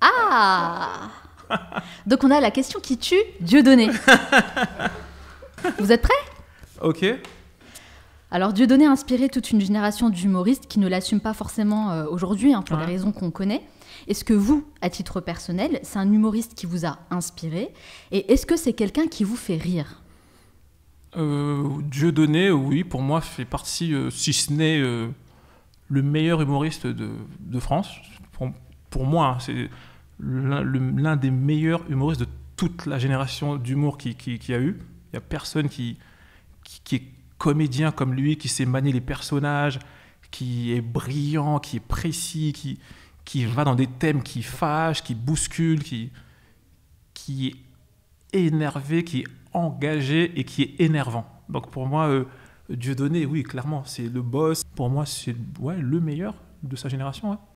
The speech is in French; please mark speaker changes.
Speaker 1: Ah Donc on a la question qui tue Dieudonné. Vous êtes prêts Ok. Alors Dieudonné a inspiré toute une génération d'humoristes qui ne l'assument pas forcément euh, aujourd'hui, hein, pour les raisons qu'on connaît. Est-ce que vous, à titre personnel, c'est un humoriste qui vous a inspiré Et est-ce que c'est quelqu'un qui vous fait rire
Speaker 2: euh, Dieudonné, oui, pour moi, fait partie, euh, si ce n'est le meilleur humoriste de, France pour moi, c'est l'un des meilleurs humoristes de toute la génération d'humour qu'il qui, a eu. Il n'y a personne qui, qui, est comédien comme lui, qui sait manier les personnages, qui est brillant, qui est précis, qui, qui va dans des thèmes qui fâchent, qui bousculent, qui, qui est énervé, qui est engagé et qui est énervant. Donc pour moi, euh, Dieu donné oui, clairement, c'est le boss. Pour moi, c'est le meilleur de sa génération. Ouais. Hein.